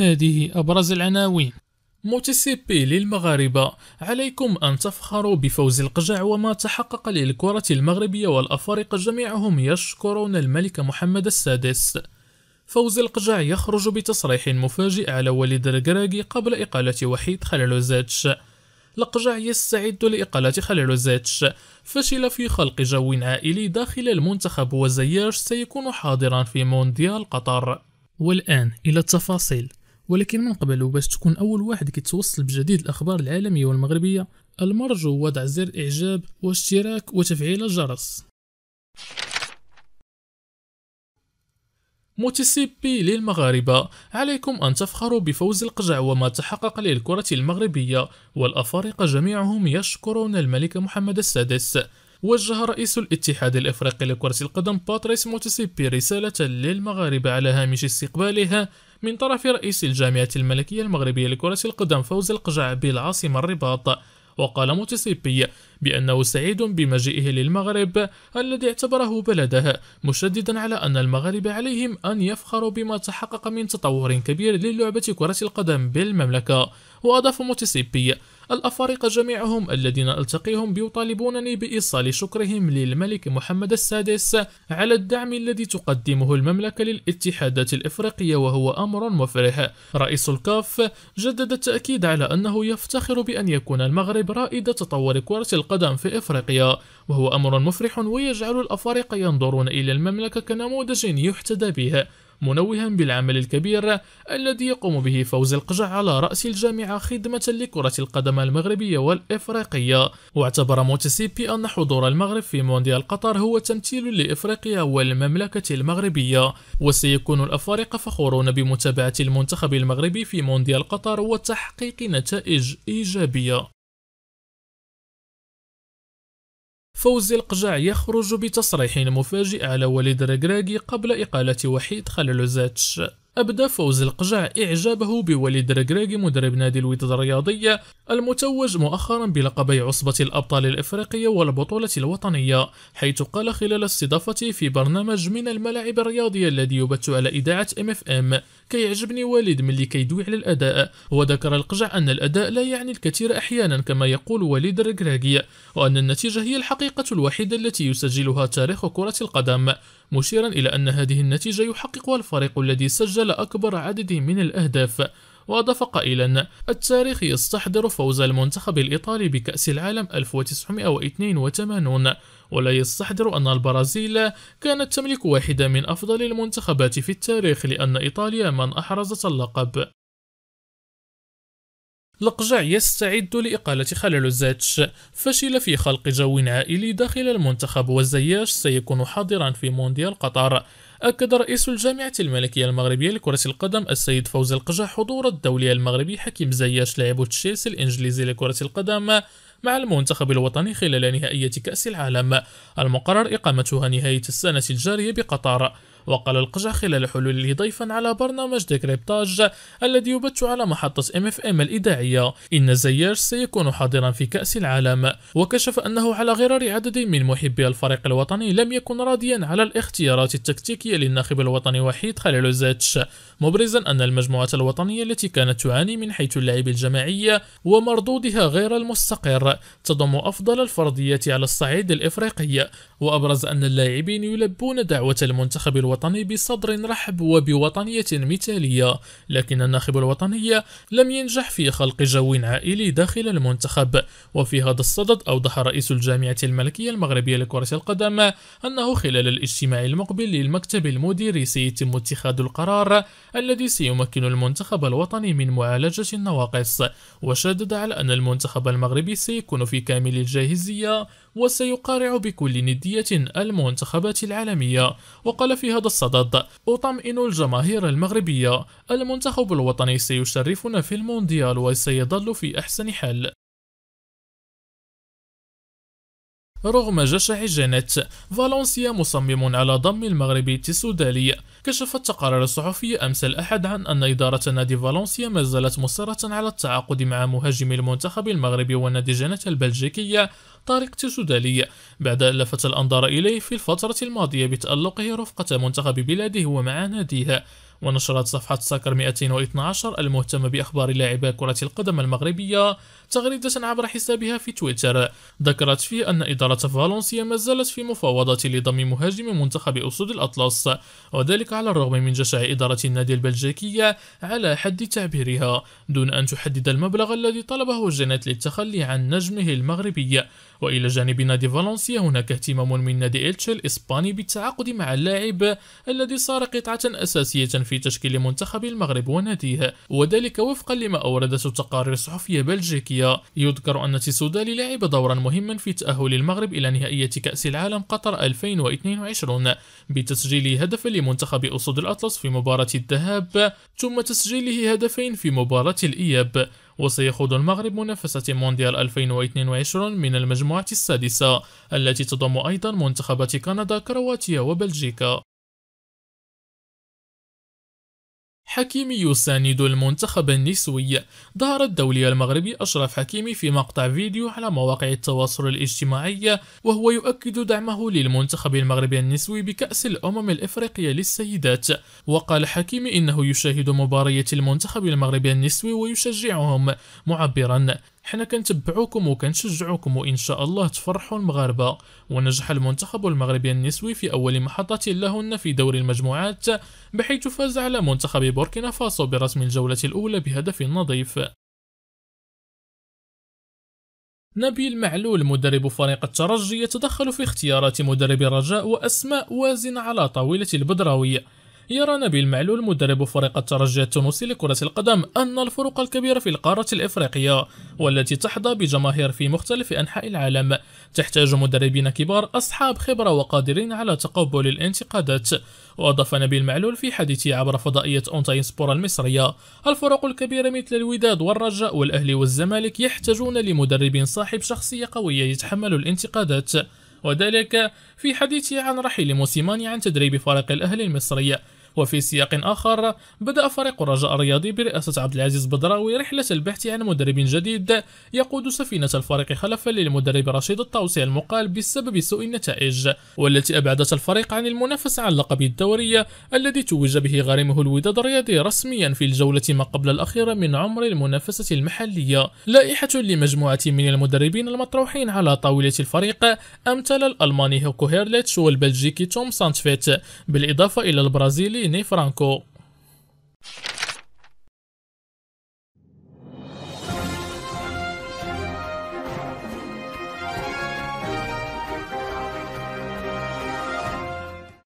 هذه أبرز العناوين موتسيبي للمغاربة عليكم أن تفخروا بفوز القجع وما تحقق للكرة المغربية والأفارقة جميعهم يشكرون الملك محمد السادس فوز القجع يخرج بتصريح مفاجئ على وليد الكراكي قبل إقالة وحيد خليلوزيتش القجع يستعد لإقالة خليلوزيتش فشل في خلق جو عائلي داخل المنتخب وزياش سيكون حاضرا في مونديال قطر والآن إلى التفاصيل ولكن من قبل وباش تكون أول واحد كيتوصل بجديد الأخبار العالمية والمغربية المرجو وضع زر إعجاب واشتراك وتفعيل الجرس موتيسيبي للمغاربة عليكم أن تفخروا بفوز القجع وما تحقق للكرة المغربية والأفارقة جميعهم يشكرون الملك محمد السادس وجه رئيس الاتحاد الافريقي لكرة القدم باتريس موتسيبي رسالة للمغاربة على هامش استقبالها من طرف رئيس الجامعة الملكية المغربية لكرة القدم فوز القجع بالعاصمة الرباط وقال موتسيبي بأنه سعيد بمجيئه للمغرب الذي اعتبره بلده مشددا على أن المغاربة عليهم أن يفخروا بما تحقق من تطور كبير للعبة كرة القدم بالمملكة وأضاف موتسيبي الأفارقة جميعهم الذين ألتقيهم بيطالبونني بإيصال شكرهم للملك محمد السادس على الدعم الذي تقدمه المملكة للاتحادات الإفريقية وهو أمر مفرح رئيس الكاف جدد التأكيد على أنه يفتخر بأن يكون المغرب رائد تطور كرة القدم في إفريقيا وهو أمر مفرح ويجعل الأفارقة ينظرون إلى المملكة كنموذج يحتذى به منوها بالعمل الكبير الذي يقوم به فوز القجع على رأس الجامعة خدمة لكرة القدم المغربية والإفريقية واعتبر موتسيبي أن حضور المغرب في مونديال قطر هو تمثيل لإفريقيا والمملكة المغربية وسيكون الأفارقة فخورون بمتابعة المنتخب المغربي في مونديال قطر وتحقيق نتائج إيجابية فوز القجع يخرج بتصريح مفاجئ على والد ركراكي قبل إقالة وحيد زاتش أبدى فوز القجع إعجابه بوليد ركراكي مدرب نادي الوداد الرياضية المتوج مؤخرا بلقبي عصبة الأبطال الإفريقية والبطولة الوطنية حيث قال خلال استضافته في برنامج من الملاعب الرياضية الذي يبث على إذاعة ام اف ام كيعجبني وليد ملي كيدوي على الأداء وذكر القجع أن الأداء لا يعني الكثير أحيانا كما يقول وليد الركراكي وأن النتيجة هي الحقيقة الوحيدة التي يسجلها تاريخ كرة القدم مشيرا إلى أن هذه النتيجة يحققها الفريق الذي سجل سجل أكبر عدد من الأهداف وأضاف قائلا التاريخ يستحضر فوز المنتخب الإيطالي بكأس العالم 1982 ولا يستحضر أن البرازيل كانت تملك واحدة من أفضل المنتخبات في التاريخ لأن إيطاليا من أحرزت اللقب لقجع يستعد لإقالة خليلوزيتش فشل في خلق جو عائلي داخل المنتخب والزياش سيكون حاضرا في مونديال قطر أكد رئيس الجامعة الملكية المغربية لكرة القدم السيد فوزي القجع حضور الدولي المغربي حكيم زياش لاعب تشيلسي الإنجليزي لكرة القدم مع المنتخب الوطني خلال نهائية كأس العالم المقرر إقامتها نهاية السنة الجارية بقطر وقال القجع خلال حلوله ضيفا على برنامج ديكريبتاج الذي يبث على محطة ام اف ام الإذاعية إن زياش سيكون حاضرا في كأس العالم وكشف أنه على غرار عدد من محبي الفريق الوطني لم يكن راضيا على الاختيارات التكتيكية للناخب الوطني وحيد خليل زيتش مبرزا أن المجموعة الوطنية التي كانت تعاني من حيث اللعب الجماعي ومردودها غير المستقر تضم أفضل الفرضيات على الصعيد الإفريقي وأبرز أن اللاعبين يلبون دعوة المنتخب الوطني بصدر رحب وبوطنية مثالية لكن الناخب الوطني لم ينجح في خلق جو عائلي داخل المنتخب وفي هذا الصدد أوضح رئيس الجامعة الملكية المغربية لكرة القدم أنه خلال الاجتماع المقبل للمكتب المديري سيتم اتخاذ القرار الذي سيمكن المنتخب الوطني من معالجة النواقص وشدد على أن المنتخب المغربي سيكون في كامل الجاهزية وسيقارع بكل ندية المنتخبات العالمية وقال في بهذا الصدد أطمئن الجماهير المغربية المنتخب الوطني سيشرفنا في المونديال وسيظل في أحسن حال رغم جشع جانيت فالنسيا مصمم على ضم المغرب تسودالي كشفت تقارير صحفية أمس الأحد عن أن إدارة نادي فالنسيا ما زالت مصرة على التعاقد مع مهاجم المنتخب المغربي ونادي جانيت البلجيكية طارق تسودالي بعد أن لفت الأنظار إليه في الفترة الماضية بتألقه رفقة منتخب بلاده ومع ناديها ونشرت صفحة ساكر 212 المهتمة بأخبار لاعبي كرة القدم المغربية تغريدة عبر حسابها في تويتر ذكرت فيه أن إدارة فالنسيا ما زالت في مفاوضات لضم مهاجم منتخب أسود الأطلس وذلك على الرغم من جشع إدارة النادي البلجيكية على حد تعبيرها دون أن تحدد المبلغ الذي طلبه جنات للتخلي عن نجمه المغربي وإلى جانب نادي فالنسيا هناك اهتمام من نادي إلتش الإسباني بالتعاقد مع اللاعب الذي صار قطعة أساسية في تشكيل منتخب المغرب وناديه وذلك وفقا لما أوردته تقارير صحفية بلجيكية يذكر أن تيسودالي لعب دورا مهما في تأهل المغرب إلى نهائية كأس العالم قطر 2022 بتسجيل هدف لمنتخب أسود الأطلس في مباراة الذهاب ثم تسجيله هدفين في مباراة الإياب وسيخوض المغرب منافسة مونديال 2022 من المجموعة السادسة التي تضم أيضا منتخبات كندا كرواتيا وبلجيكا حكيمي يساند المنتخب النسوي ظهر الدولي المغربي أشرف حكيمي في مقطع فيديو على مواقع التواصل الاجتماعي وهو يؤكد دعمه للمنتخب المغربي النسوي بكأس الأمم الإفريقية للسيدات وقال حكيمي إنه يشاهد مباريات المنتخب المغربي النسوي ويشجعهم معبرا حنا كنتبعوكم وكنشجعوكم وان شاء الله تفرحوا المغاربه ونجح المنتخب المغربي النسوي في اول محطه لهن في دور المجموعات بحيث فاز على منتخب بوركينا فاسو برسم الجوله الاولى بهدف نظيف نبيل معلول مدرب فريق الترجي يتدخل في اختيارات مدرب الرجاء وأسماء وازن على طاولة البدراوي يرى نبيل معلول مدرب فريق الترجي التونسي لكرة القدم أن الفروق الكبيرة في القارة الإفريقية والتي تحظى بجماهير في مختلف أنحاء العالم تحتاج مدربين كبار أصحاب خبرة وقادرين على تقبل الانتقادات وأضاف نبيل معلول في حديثه عبر فضائية أونتاين سبور المصرية الفرق الكبيرة مثل الوداد والرجاء والأهلي والزمالك يحتاجون لمدرب صاحب شخصية قوية يتحمل الانتقادات وذلك في حديثه عن رحيل موسيماني عن تدريب فريق الأهلي المصري وفي سياق آخر بدأ فريق الرجاء الرياضي برئاسة عبد العزيز بدراوي رحلة البحث عن مدرب جديد يقود سفينة الفريق خلفا للمدرب رشيد الطوسي المقال بسبب سوء النتائج والتي أبعدت الفريق عن المنافسة على لقب الدوري الذي توج به غريمه الوداد الرياضي رسميا في الجولة ما قبل الأخيرة من عمر المنافسة المحلية لائحة لمجموعة من المدربين المطروحين على طاولة الفريق أمثال الألماني هوكو هيرليتش والبلجيكي توم سانتفيت بالإضافة إلى البرازيلي ni franco.